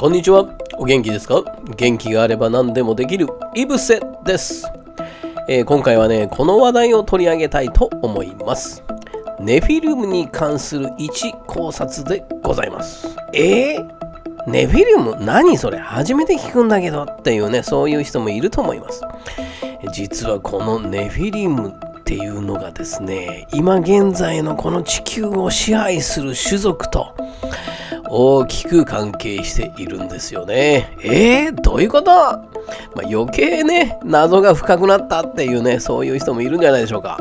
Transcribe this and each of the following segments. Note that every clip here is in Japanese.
こんにちは。お元気ですか元気があれば何でもできる、イブセです、えー、今回はね、この話題を取り上げたいと思います。ネフィルムに関する1考察でございます。えー、ネフィルム何それ初めて聞くんだけどっていうね、そういう人もいると思います。実はこのネフィリムっていうのがですね、今現在のこの地球を支配する種族と、大きく関係しているんですよね。えー、どういうことまあ、余計ね、謎が深くなったっていうね、そういう人もいるんじゃないでしょうか。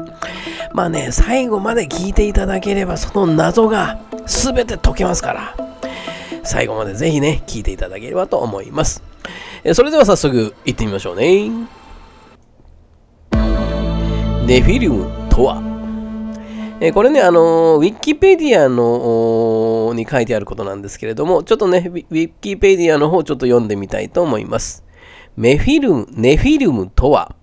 まあね、最後まで聞いていただければ、その謎が全て解けますから、最後までぜひね、聞いていただければと思います。えそれでは早速、行ってみましょうね。ネフィルムとはえー、これね、あのー、ウィキペディアのに書いてあることなんですけれども、ちょっとね、ウィキペディアの方ちょっと読んでみたいと思います。メフィルム、ネフィルムとは、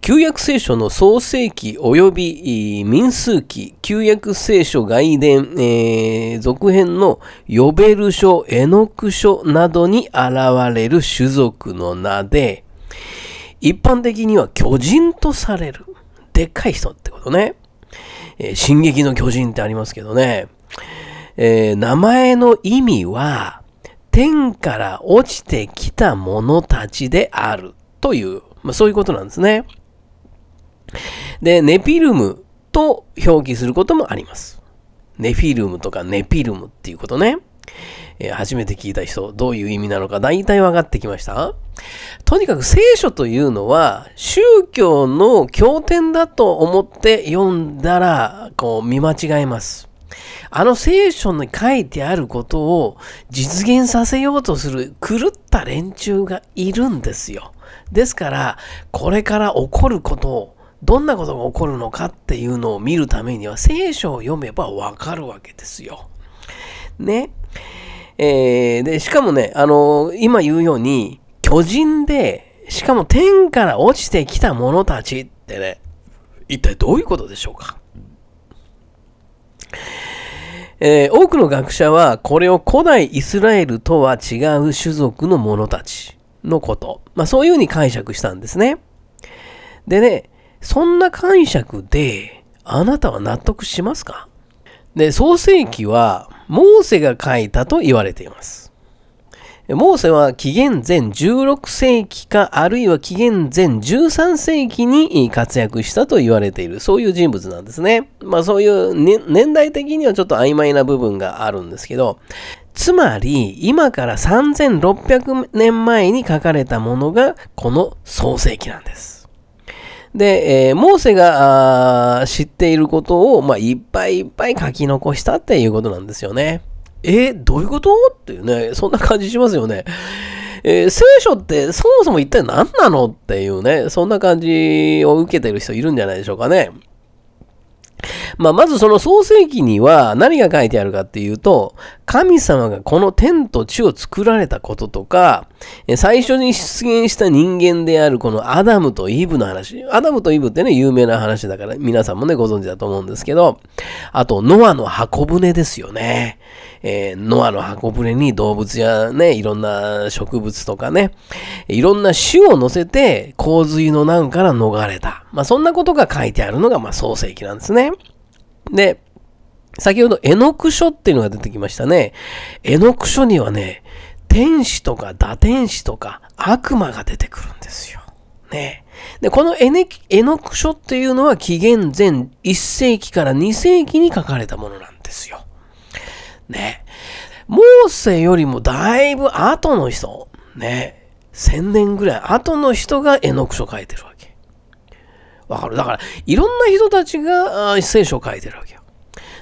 旧約聖書の創世記及び民数記、旧約聖書外伝、えー、続編のヨベル書、エノク書などに現れる種族の名で、一般的には巨人とされる。でっかい人ってことね。えー、進撃の巨人ってありますけどね、えー、名前の意味は、天から落ちてきた者たちであるという、まあ、そういうことなんですね。で、ネピルムと表記することもあります。ネフィルムとかネピルムっていうことね。えー、初めて聞いた人、どういう意味なのか、大体分かってきましたとにかく聖書というのは、宗教の経典だと思って読んだら、こう、見間違えます。あの聖書に書いてあることを実現させようとする狂った連中がいるんですよ。ですから、これから起こることを、どんなことが起こるのかっていうのを見るためには、聖書を読めばわかるわけですよ。ね。えー、で、しかもね、あのー、今言うように、巨人で、しかも天から落ちてきた者たちってね、一体どういうことでしょうか。えー、多くの学者はこれを古代イスラエルとは違う種族の者たちのこと、まあ、そういうふうに解釈したんですね。でね、そんな解釈であなたは納得しますかで、創世記は、モーセが書いたと言われています。モーセは紀元前16世紀か、あるいは紀元前13世紀に活躍したと言われている、そういう人物なんですね。まあそういう、ね、年代的にはちょっと曖昧な部分があるんですけど、つまり、今から3600年前に書かれたものが、この創世記なんです。で、えー、モーセが知っていることを、まあ、いっぱいいっぱい書き残したっていうことなんですよね。えー、どういうことっていうね、そんな感じしますよね。えー、聖書ってそもそも一体何なのっていうね、そんな感じを受けてる人いるんじゃないでしょうかね。まあ、まずその創世記には何が書いてあるかっていうと、神様がこの天と地を作られたこととか、最初に出現した人間であるこのアダムとイブの話。アダムとイブってね、有名な話だから皆さんもね、ご存知だと思うんですけど、あと、ノアの箱舟ですよね。えー、ノアの箱舟に動物やね、いろんな植物とかね、いろんな種を乗せて洪水の難から逃れた。まあ、そんなことが書いてあるのが、まあ、創世記なんですね。で、先ほど、絵の句書っていうのが出てきましたね。絵の句書にはね、天使とか打天使とか悪魔が出てくるんですよ。ねで、この絵の句書っていうのは紀元前1世紀から2世紀に書かれたものなんですよ。ねモーセよりもだいぶ後の人、ね1000年ぐらい後の人が絵の句書書いてるわかる。だから、いろんな人たちが聖書を書いてるわけよ。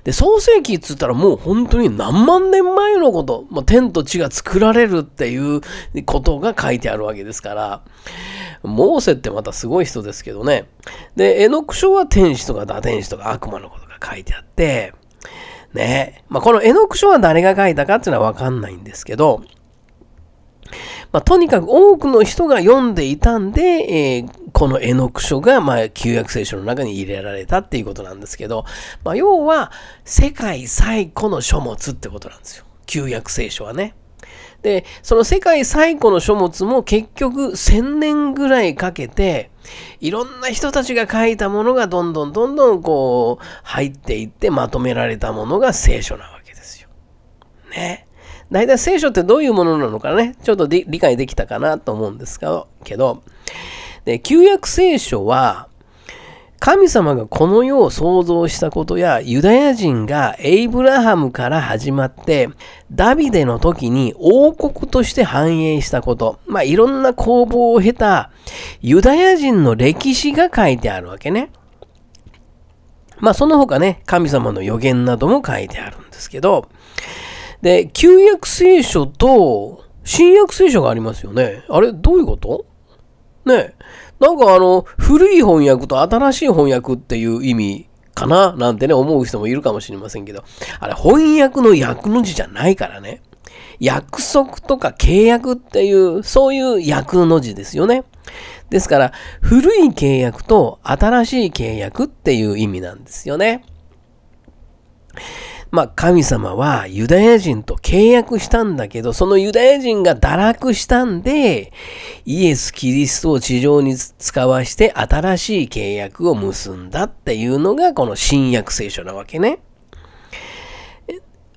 で、創世記っつったらもう本当に何万年前のこと、まあ、天と地が作られるっていうことが書いてあるわけですから、モーセってまたすごい人ですけどね。で、絵の具書は天使とか打天使とか悪魔のことが書いてあって、ね。まあ、この絵の具書は誰が書いたかっていうのはわかんないんですけど、まあ、とにかく多くの人が読んでいたんで、えー、この絵の句書が、まあ、旧約聖書の中に入れられたっていうことなんですけど、まあ、要は世界最古の書物ってことなんですよ。旧約聖書はね。で、その世界最古の書物も結局1000年ぐらいかけて、いろんな人たちが書いたものがどんどんどんどんこう入っていってまとめられたものが聖書なわけですよ。ね。大体聖書ってどういうものなのかね、ちょっと理解できたかなと思うんですけど、で旧約聖書は、神様がこの世を創造したことやユダヤ人がエイブラハムから始まってダビデの時に王国として繁栄したこと、まあ、いろんな攻防を経たユダヤ人の歴史が書いてあるわけね。まあその他ね神様の予言なども書いてあるんですけどで、旧約聖書と新約聖書がありますよね。あれ、どういうことねなんかあの、古い翻訳と新しい翻訳っていう意味かななんてね、思う人もいるかもしれませんけど、あれ、翻訳の訳の字じゃないからね。約束とか契約っていう、そういう訳の字ですよね。ですから、古い契約と新しい契約っていう意味なんですよね。まあ、神様はユダヤ人と契約したんだけど、そのユダヤ人が堕落したんで、イエス・キリストを地上に使わして新しい契約を結んだっていうのが、この新約聖書なわけね。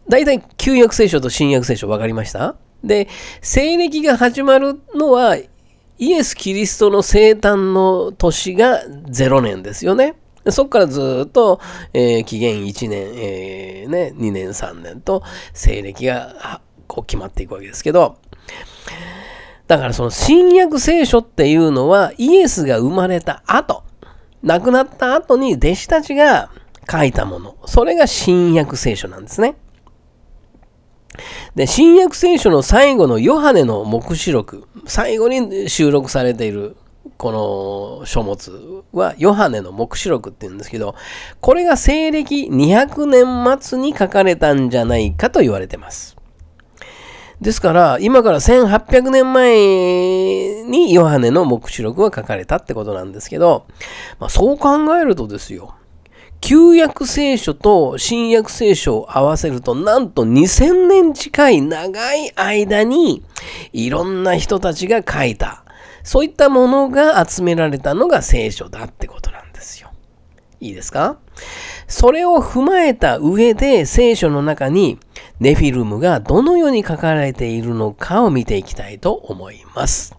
大体旧約聖書と新約聖書分かりましたで、西暦が始まるのは、イエス・キリストの生誕の年が0年ですよね。でそこからずっと、えー、期1年、えー、ね、2年、3年と西暦がこう決まっていくわけですけど、だからその新約聖書っていうのはイエスが生まれた後、亡くなった後に弟子たちが書いたもの、それが新約聖書なんですね。で、新約聖書の最後のヨハネの黙示録、最後に収録されているこの書物はヨハネの黙示録って言うんですけど、これが西暦200年末に書かれたんじゃないかと言われてます。ですから、今から1800年前にヨハネの黙示録が書かれたってことなんですけど、まあ、そう考えるとですよ、旧約聖書と新約聖書を合わせると、なんと2000年近い長い間に、いろんな人たちが書いた。そういったものが集められたのが聖書だってことなんですよ。いいですかそれを踏まえた上で聖書の中にネフィルムがどのように書かれているのかを見ていきたいと思います。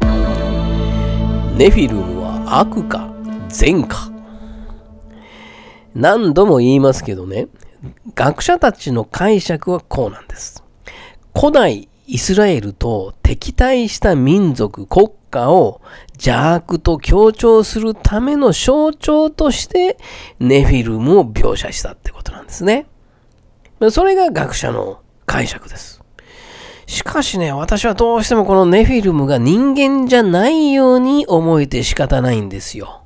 ネフィルムは悪か善か。何度も言いますけどね、学者たちの解釈はこうなんです。古代イスラエルと敵対した民族、国家を邪悪と強調するための象徴としてネフィルムを描写したってことなんですね。それが学者の解釈です。しかしね、私はどうしてもこのネフィルムが人間じゃないように思えて仕方ないんですよ。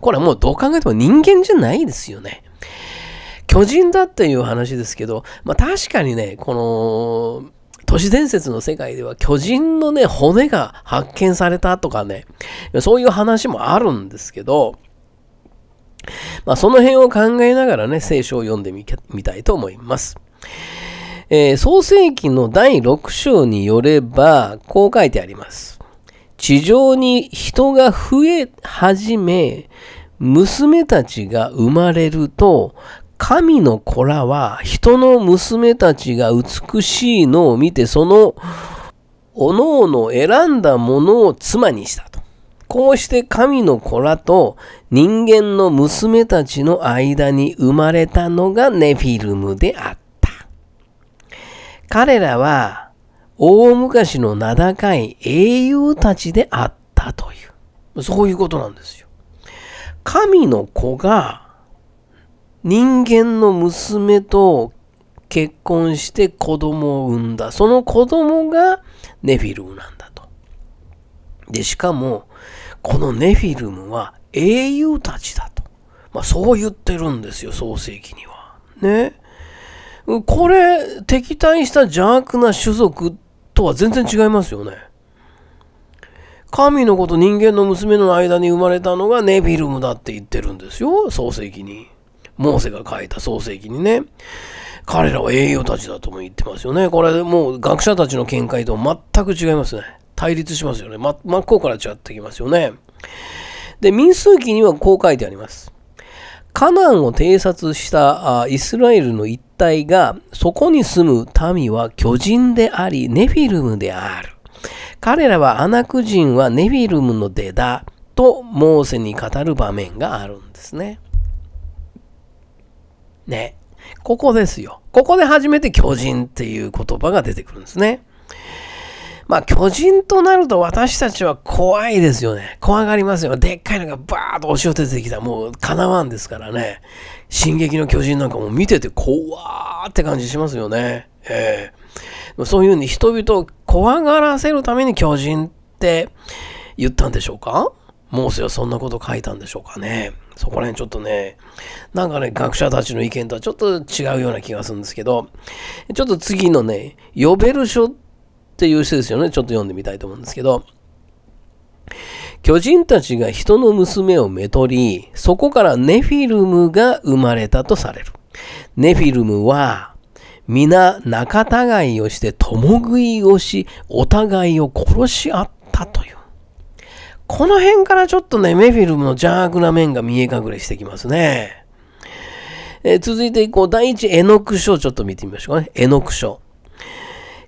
これはもうどう考えても人間じゃないですよね。巨人だっていう話ですけど、まあ確かにね、この都市伝説の世界では巨人のね、骨が発見されたとかね、そういう話もあるんですけど、まあ、その辺を考えながらね、聖書を読んでみたいと思います。えー、創世紀の第6章によれば、こう書いてあります。地上に人が増え始め、娘たちが生まれると神の子らは人の娘たちが美しいのを見てそのおのおの選んだものを妻にしたと。こうして神の子らと人間の娘たちの間に生まれたのがネフィルムであった。彼らは大昔の名高い英雄たちであったという。そういうことなんですよ。神の子が人間の娘と結婚して子供を産んだ。その子供がネフィルムなんだと。で、しかも、このネフィルムは英雄たちだと。まあ、そう言ってるんですよ、創世記には。ね。これ、敵対した邪悪な種族とは全然違いますよね。神の子と人間の娘の間に生まれたのがネフィルムだって言ってるんですよ、創世記に。モーセが書いた創世記にね、彼らは栄誉たちだとも言ってますよね。これもう学者たちの見解と全く違いますね。対立しますよね。ま、真っ向から違ってきますよね。で、民数記にはこう書いてあります。カナンを偵察したイスラエルの一帯が、そこに住む民は巨人であり、ネフィルムである。彼らはアナク人はネフィルムの出だとモーセに語る場面があるんですね。ね。ここですよ。ここで初めて巨人っていう言葉が出てくるんですね。まあ、巨人となると私たちは怖いですよね。怖がりますよ。でっかいのがバーッと押し寄せてきた。もうかなわんですからね。進撃の巨人なんかも見てて怖ーって感じしますよね。ええ。そういうふうに人々を怖がらせるために巨人って言ったんでしょうかモーセはそんなこと書いたんでしょうかね。そこら辺ちょっとね、なんかね、学者たちの意見とはちょっと違うような気がするんですけど、ちょっと次のね、呼べる書っていう人ですよね、ちょっと読んでみたいと思うんですけど、巨人たちが人の娘をめとり、そこからネフィルムが生まれたとされる。ネフィルムは、皆仲違いをして共食いをし、お互いを殺し合ったという。この辺からちょっとね、メフィルムの邪悪な面が見え隠れしてきますね。えー、続いていこう。第一、絵の句書ちょっと見てみましょうかね。絵の句書。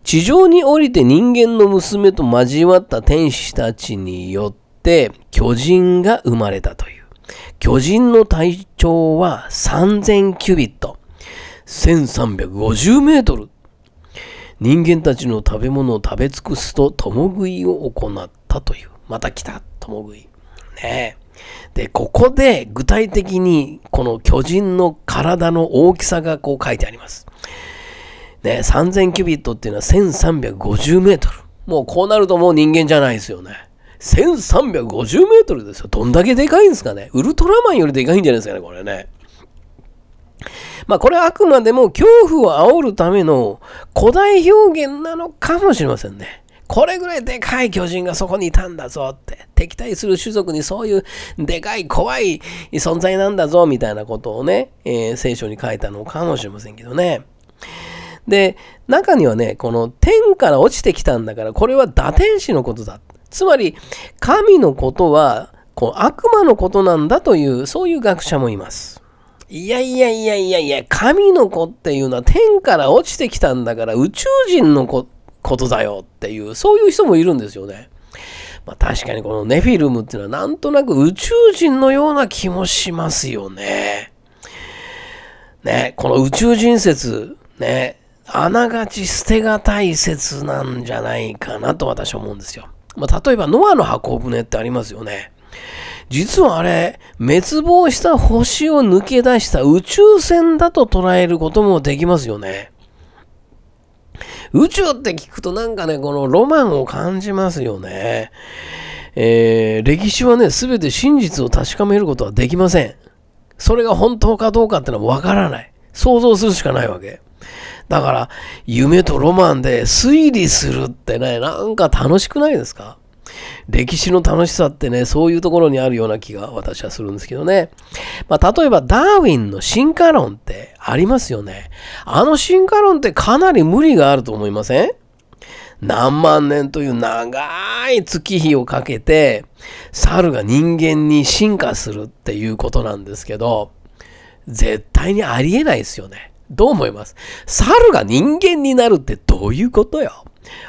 地上に降りて人間の娘と交わった天使たちによって巨人が生まれたという。巨人の体長は3000キュビット。1350メートル。人間たちの食べ物を食べ尽くすと共食いを行ったという。また来た、共食い。ねで、ここで具体的にこの巨人の体の大きさがこう書いてあります。ね、3000キュビットっていうのは1350メートル。もうこうなるともう人間じゃないですよね。1350メートルですよ。どんだけでかいんですかね。ウルトラマンよりでかいんじゃないですかね、これね。まあこれはあくまでも恐怖を煽るための古代表現なのかもしれませんね。これぐらいでかい巨人がそこにいたんだぞって。敵対する種族にそういうでかい怖い存在なんだぞみたいなことをね、えー、聖書に書いたのかもしれませんけどね。で、中にはね、この天から落ちてきたんだから、これは打天使のことだ。つまり、神のことは、こう悪魔のことなんだという、そういう学者もいます。いやいやいやいやいや、神の子っていうのは天から落ちてきたんだから宇宙人の子ことだよっていう、そういう人もいるんですよね。まあ、確かにこのネフィルムっていうのはなんとなく宇宙人のような気もしますよね。ね、この宇宙人説、ね、あながち捨てがたい説なんじゃないかなと私は思うんですよ。まあ、例えばノアの箱舟ってありますよね。実はあれ、滅亡した星を抜け出した宇宙船だと捉えることもできますよね。宇宙って聞くとなんかね、このロマンを感じますよね。えー、歴史はね、すべて真実を確かめることはできません。それが本当かどうかってのはわからない。想像するしかないわけ。だから、夢とロマンで推理するってね、なんか楽しくないですか歴史の楽しさってね、そういうところにあるような気が私はするんですけどね。まあ、例えば、ダーウィンの進化論ってありますよね。あの進化論ってかなり無理があると思いません何万年という長い月日をかけて、猿が人間に進化するっていうことなんですけど、絶対にありえないですよね。どう思います猿が人間になるってどういうことよ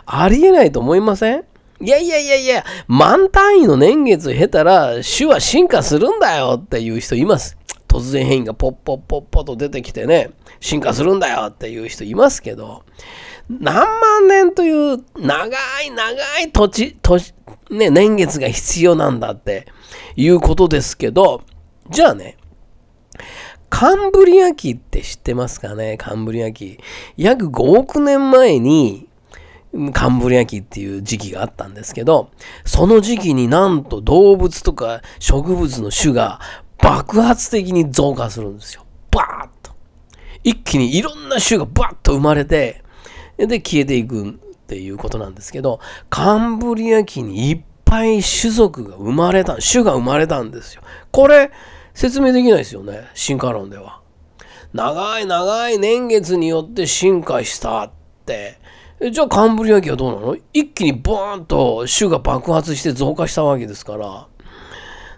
ありえないと思いませんいやいやいやいや、万単位の年月経たら、種は進化するんだよっていう人います。突然変異がポッポッポッポと出てきてね、進化するんだよっていう人いますけど、何万年という長い長い土地、土地、ね、年月が必要なんだっていうことですけど、じゃあね、カンブリア紀って知ってますかねカンブリア紀。約5億年前にカンブリア紀っていう時期があったんですけど、その時期になんと動物とか植物の種が爆発的に増加するんですよ。バーッと。一気にいろんな種がバーッと生まれて、で、消えていくっていうことなんですけど、カンブリア紀にいっぱい種族が生まれた、種が生まれたんですよ。これ、説明できないですよね。進化論では。長い長い年月によって進化したって。じゃあカンブリア紀はどうなの一気にボーンと種が爆発して増加したわけですから、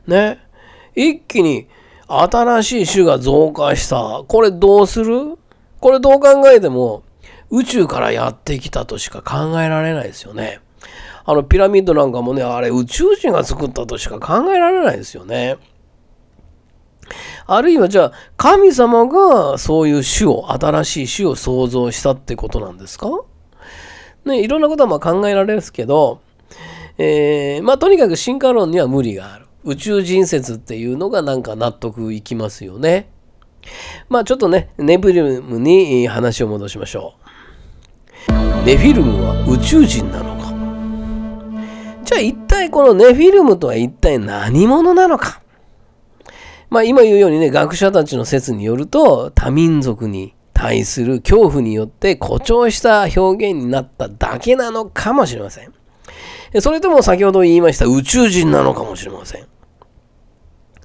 ね。一気に新しい種が増加した。これどうするこれどう考えても宇宙からやってきたとしか考えられないですよね。あのピラミッドなんかもね、あれ宇宙人が作ったとしか考えられないですよね。あるいはじゃあ神様がそういう種を、新しい種を創造したってことなんですかね、いろんなことはま考えられるんですけど、えー、まあ、とにかく進化論には無理がある。宇宙人説っていうのがなんか納得いきますよね。まあちょっとね、ネフィルムに話を戻しましょう。ネフィルムは宇宙人なのかじゃあ一体このネフィルムとは一体何者なのかまあ今言うようにね、学者たちの説によると多民族に対する恐怖によって誇張した表現になっただけなのかもしれません。それとも先ほど言いました宇宙人なのかもしれません。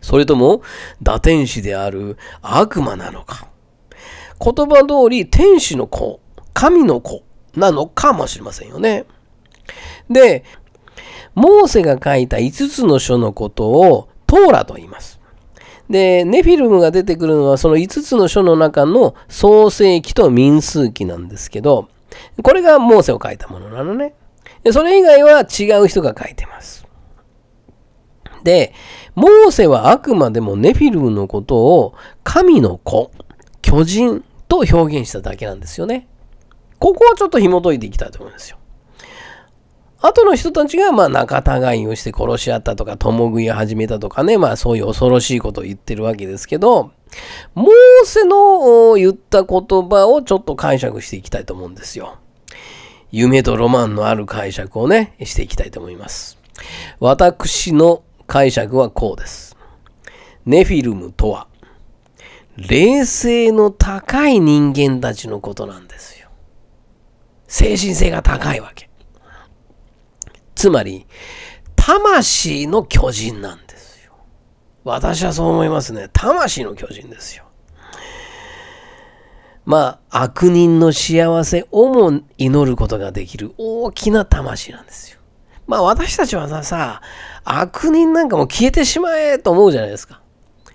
それとも堕天使である悪魔なのか。言葉通り天使の子、神の子なのかもしれませんよね。で、モーセが書いた5つの書のことをトーラと言います。で、ネフィルムが出てくるのはその5つの書の中の創世記と民数記なんですけど、これがモーセを書いたものなのね。でそれ以外は違う人が書いてます。で、モーセはあくまでもネフィルムのことを神の子、巨人と表現しただけなんですよね。ここはちょっと紐解いていきたいと思うんですよ。後の人たちが、まあ、仲違いをして殺し合ったとか、共食いを始めたとかね、まあ、そういう恐ろしいことを言ってるわけですけど、モーセの言った言葉をちょっと解釈していきたいと思うんですよ。夢とロマンのある解釈をね、していきたいと思います。私の解釈はこうです。ネフィルムとは、冷静の高い人間たちのことなんですよ。精神性が高いわけ。つまり、魂の巨人なんですよ。私はそう思いますね。魂の巨人ですよ。まあ、悪人の幸せをも祈ることができる大きな魂なんですよ。まあ私たちはさ、悪人なんかも消えてしまえと思うじゃないですか。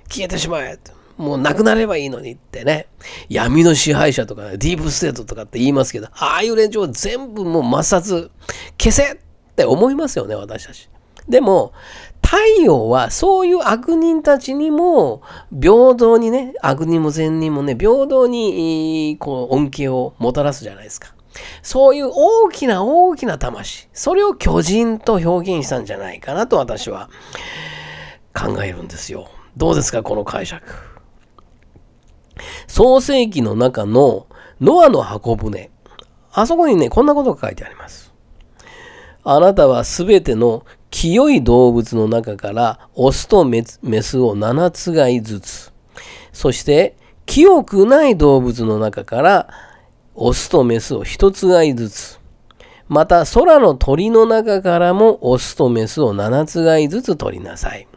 消えてしまえもうなくなればいいのにってね。闇の支配者とか、ね、ディープステートとかって言いますけど、ああいう連中は全部もう抹殺、消せって思いますよね、私たち。でも、太陽はそういう悪人たちにも平等にね、悪人も善人もね、平等にこう恩恵をもたらすじゃないですか。そういう大きな大きな魂、それを巨人と表現したんじゃないかなと私は考えるんですよ。どうですか、この解釈。創世記の中のノアの箱舟。あそこにね、こんなことが書いてあります。あなたはすべての清い動物の中からオスとメスを七つがいずつそして清くない動物の中からオスとメスを一つがいずつまた空の鳥の中からもオスとメスを七つがいずつ取りなさい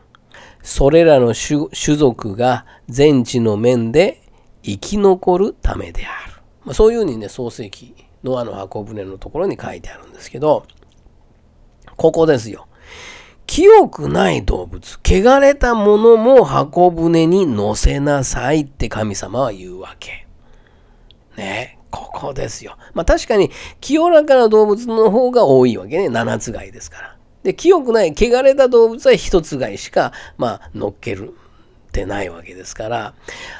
それらの種族が全地の面で生き残るためである、まあ、そういうふうにね創世記ノアの箱舟のところに書いてあるんですけどここですよ。清くない動物、汚れたものも箱舟に乗せなさいって神様は言うわけ。ねここですよ。まあ確かに清らかな動物の方が多いわけね。七つ貝ですから。で、清くない、汚れた動物は一つ貝しか、まあ、乗っけるってないわけですから、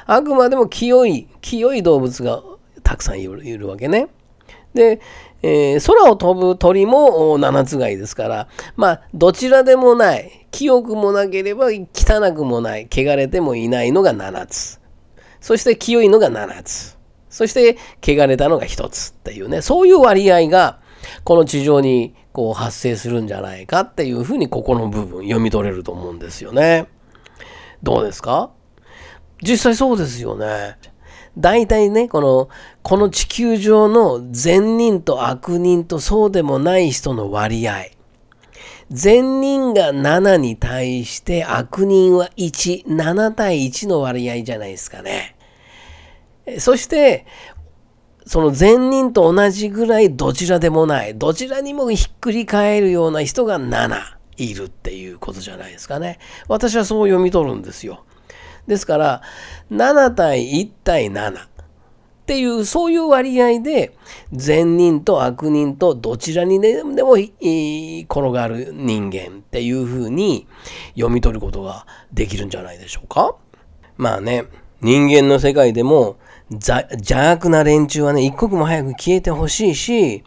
あくまでも清い、清い動物がたくさんいるわけね。で、えー、空を飛ぶ鳥も七つ貝ですから、まあ、どちらでもない、清くもなければ汚くもない、汚れてもいないのが七つ。そして清いのが七つ。そして汚れたのが一つっていうね、そういう割合が、この地上にこう発生するんじゃないかっていうふうに、ここの部分読み取れると思うんですよね。どうですか実際そうですよね。大体ね、この、この地球上の善人と悪人とそうでもない人の割合。善人が7に対して悪人は1、7対1の割合じゃないですかね。そして、その善人と同じぐらいどちらでもない、どちらにもひっくり返るような人が7いるっていうことじゃないですかね。私はそう読み取るんですよ。ですから、7対1対7っていう、そういう割合で、善人と悪人とどちらにでも転がる人間っていうふうに読み取ることができるんじゃないでしょうか。まあね、人間の世界でも、邪悪な連中はね、一刻も早く消えてほしいし、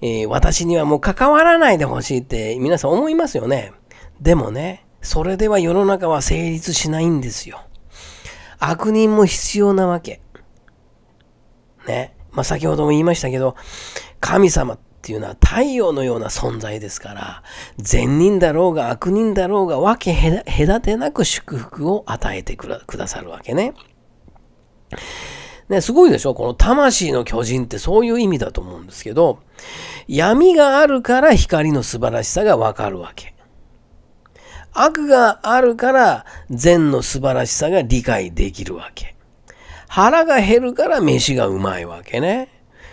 えー、私にはもう関わらないでほしいって皆さん思いますよね。でもね、それでは世の中は成立しないんですよ。悪人も必要なわけ。ね。まあ、先ほども言いましたけど、神様っていうのは太陽のような存在ですから、善人だろうが悪人だろうが分け隔てなく祝福を与えてくださるわけね。ね、すごいでしょこの魂の巨人ってそういう意味だと思うんですけど、闇があるから光の素晴らしさがわかるわけ。悪があるから善の素晴らしさが理解できるわけ。腹が減るから飯がうまいわけね。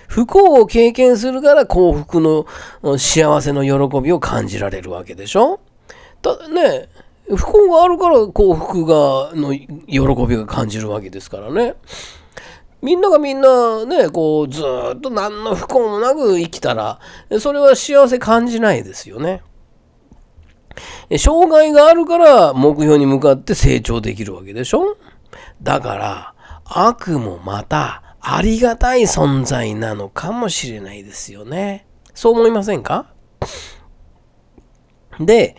不幸を経験するから幸福の幸せの喜びを感じられるわけでしょだね不幸があるから幸福がの喜びを感じるわけですからね。みんながみんなね、こうずっと何の不幸もなく生きたら、それは幸せ感じないですよね。障害があるから目標に向かって成長できるわけでしょだから、悪もまたありがたい存在なのかもしれないですよね。そう思いませんかで、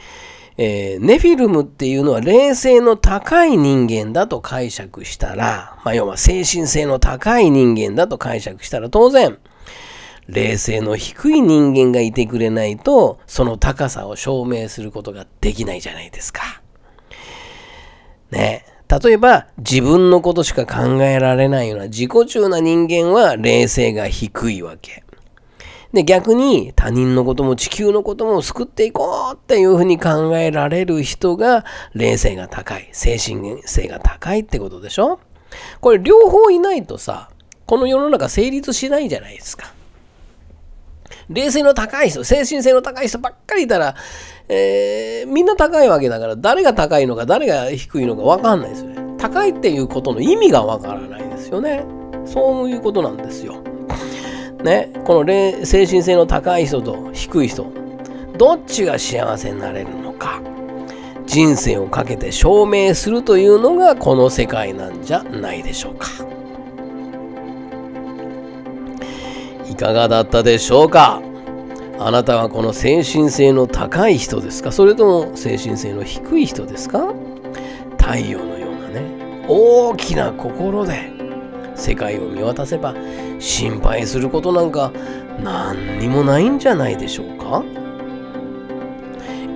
えー、ネフィルムっていうのは霊性の高い人間だと解釈したら、まあ、要は精神性の高い人間だと解釈したら当然、冷静の低い人間がいてくれないと、その高さを証明することができないじゃないですか。ね。例えば、自分のことしか考えられないような自己中な人間は冷静が低いわけ。で、逆に他人のことも地球のことも救っていこうっていうふうに考えられる人が冷静が高い、精神性が高いってことでしょこれ両方いないとさ、この世の中成立しないじゃないですか。冷静の高い人、精神性の高い人ばっかりいたら、えー、みんな高いわけだから、誰が高いのか、誰が低いのか分かんないですよね。高いっていうことの意味が分からないですよね。そういうことなんですよ。ね、この精神性の高い人と低い人、どっちが幸せになれるのか。人生をかけて証明するというのがこの世界なんじゃないでしょうか。いかがだったでしょうかあなたはこの精神性の高い人ですかそれとも精神性の低い人ですか太陽のようなね大きな心で世界を見渡せば心配することなんか何にもないんじゃないでしょうか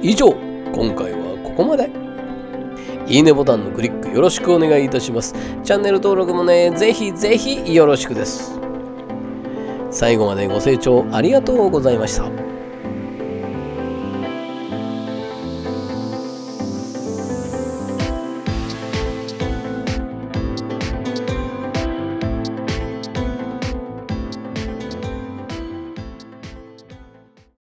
以上今回はここまでいいねボタンのクリックよろしくお願いいたしますチャンネル登録もねぜひぜひよろしくです最後までご清聴ありがとうございました。